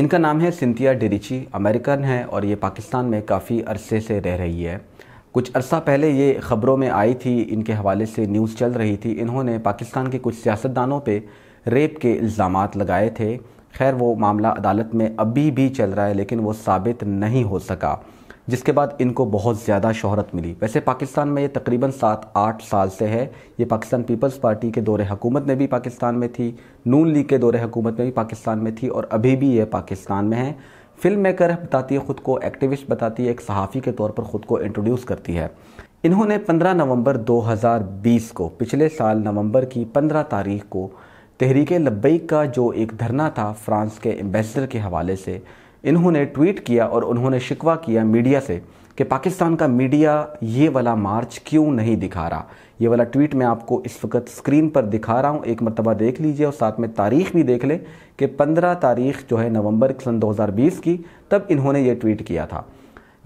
इनका नाम है सिंथिया डेरिची अमेरिकन है और ये पाकिस्तान में काफ़ी अरसे से रह रही है कुछ अरसा पहले ये ख़बरों में आई थी इनके हवाले से न्यूज़ चल रही थी इन्होंने पाकिस्तान के कुछ सियासतदानों पे रेप के इल्ज़ाम लगाए थे खैर वो मामला अदालत में अभी भी चल रहा है लेकिन वो साबित नहीं हो सका जिसके बाद इनको बहुत ज़्यादा शोहरत मिली वैसे पाकिस्तान में ये तकरीबन सात आठ साल से है ये पाकिस्तान पीपल्स पार्टी के दौरे हकूमत में भी पाकिस्तान में थी नून लीग के दौरे हकूमत में भी पाकिस्तान में थी और अभी भी ये पाकिस्तान में है फिल्म मेकर बताती है ख़ुद को एक्टिविस्ट बताती है एक सहाफ़ी के तौर पर ख़ुद को इंट्रोड्यूस करती है इन्होंने दो नवंबर बीस को पिछले साल नवंबर की पंद्रह तारीख को तहरीक लब्बैक का जो एक धरना था फ्रांस के एम्बेसडर के हवाले से इन्होंने ट्वीट किया और उन्होंने शिकवा किया मीडिया से कि पाकिस्तान का मीडिया ये वाला मार्च क्यों नहीं दिखा रहा ये वाला ट्वीट मैं आपको इस वक्त स्क्रीन पर दिखा रहा हूँ एक मरतबा देख लीजिए और साथ में तारीख भी देख लें कि 15 तारीख जो है नवंबर सन 2020 की तब इन्होंने ये ट्वीट किया था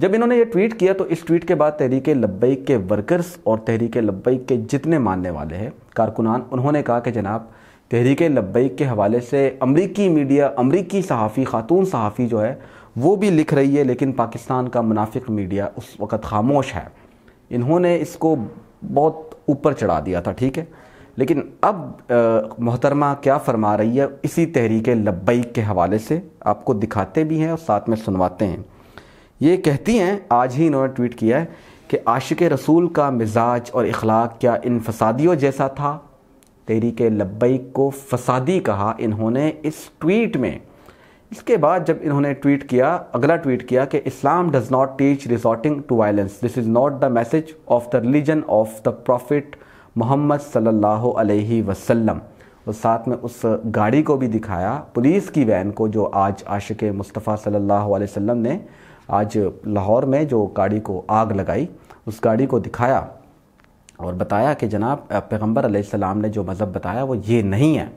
जब इन्होंने ये ट्वीट किया तो इस ट्वीट के बाद तहरीक लब्बई के वर्कर्स और तहरीक लब्बई के जितने मानने वाले हैं कारकुनान उन्होंने कहा कि जनाब तहरीक लब्बैक के हवाले से अमरीकी मीडिया अमरीकी सहाफ़ी ख़ातून सहाफ़ी जो है वो भी लिख रही है लेकिन पाकिस्तान का मुनाफिक मीडिया उस वक़्त खामोश है इन्होंने इसको बहुत ऊपर चढ़ा दिया था ठीक है लेकिन अब मोहतरमा क्या फरमा रही है इसी तहरीक लब्बैक के हवाले से आपको दिखाते भी हैं और साथ में सुनवाते हैं ये कहती हैं आज ही इन्होंने ट्वीट किया है कि आशिक रसूल का मिजाज और अखलाक क्या इन फसादियों जैसा था तहरीक लब्बैक को फसादी कहा इन्होंने इस ट्वीट में इसके बाद जब इन्होंने ट्वीट किया अगला ट्वीट किया कि Islam does not teach resorting to violence this is not the message of the religion of the prophet Muhammad सल्लल्लाहु अलैहि वसल्लम और साथ में उस गाड़ी को भी दिखाया पुलिस की वैन को जो आज आशिक मुस्तफ़ा सल्लल्लाहु अलैहि वसल्लम ने आज लाहौर में जो गाड़ी को आग लगाई उस गाड़ी को दिखाया और बताया कि जनाब पैगम्बर आसमाम ने जो मज़हब बताया वो ये नहीं है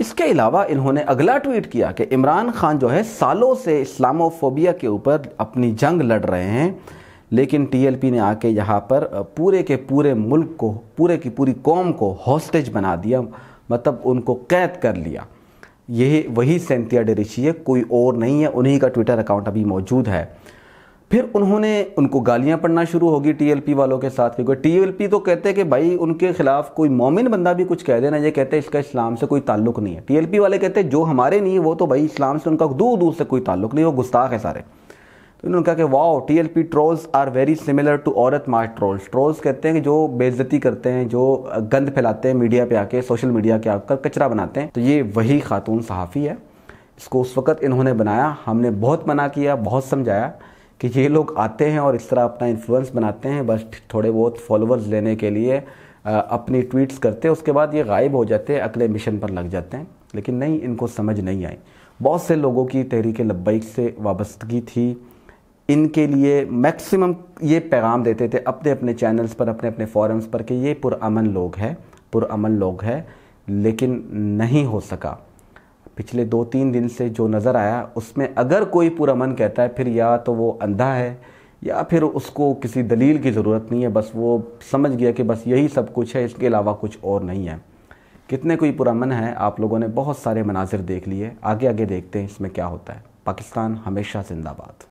इसके अलावा इन्होंने अगला ट्वीट किया कि इमरान खान जो है सालों से इस्लामोफोबिया के ऊपर अपनी जंग लड़ रहे हैं लेकिन टीएलपी ने आके यहाँ पर पूरे के पूरे मुल्क को पूरे की पूरी कौम को हॉस्टेज बना दिया मतलब उनको कैद कर लिया यही वही सेंतिया डेरिशी है कोई और नहीं है उन्हीं का ट्विटर अकाउंट अभी मौजूद है फिर उन्होंने उनको गालियां पढ़ना शुरू होगी टीएलपी वालों के साथ क्योंकि टीएलपी तो कहते हैं कि भाई उनके खिलाफ कोई मोमिन बंदा भी कुछ कह देना ये कहते हैं इसका इस्लाम से कोई ताल्लुक नहीं है टीएलपी वाले कहते हैं जो हमारे नहीं है वो तो भाई इस्लाम से उनका दूर दूर से कोई ताल्लुक नहीं वो गुस्ताख है सारे तो इन्होंने कहा कि wow T L P trolls are very similar to Aurat march trolls trolls कहते हैं कि जो बेइज्जती करते हैं जो गंद फैलाते हैं मीडिया पर आके सोशल मीडिया के आकर कचरा बनाते हैं तो ये वही खातून सहाफ़ी है इसको उस वक़्त इन्होंने बनाया हमने बहुत मना किया बहुत समझाया कि ये लोग आते हैं और इस तरह अपना इन्फ्लुएंस बनाते हैं बस थोड़े बहुत फॉलोअर्स लेने के लिए अपनी ट्वीट्स करते हैं उसके बाद ये गायब हो जाते हैं अगले मिशन पर लग जाते हैं लेकिन नहीं इनको समझ नहीं आई बहुत से लोगों की तहरीक लब्बैक से वाबस्तगी थी इनके लिए मैक्सिमम ये पैगाम देते थे अपने अपने चैनल्स पर अपने अपने फॉरम्स पर कि ये पुरअमन लोग हैं पुरअमन लोग हैं लेकिन नहीं हो सका पिछले दो तीन दिन से जो नज़र आया उसमें अगर कोई मन कहता है फिर या तो वो अंधा है या फिर उसको किसी दलील की ज़रूरत नहीं है बस वो समझ गया कि बस यही सब कुछ है इसके अलावा कुछ और नहीं है कितने कोई मन है आप लोगों ने बहुत सारे मनाजिर देख लिए आगे आगे देखते हैं इसमें क्या होता है पाकिस्तान हमेशा जिंदाबाद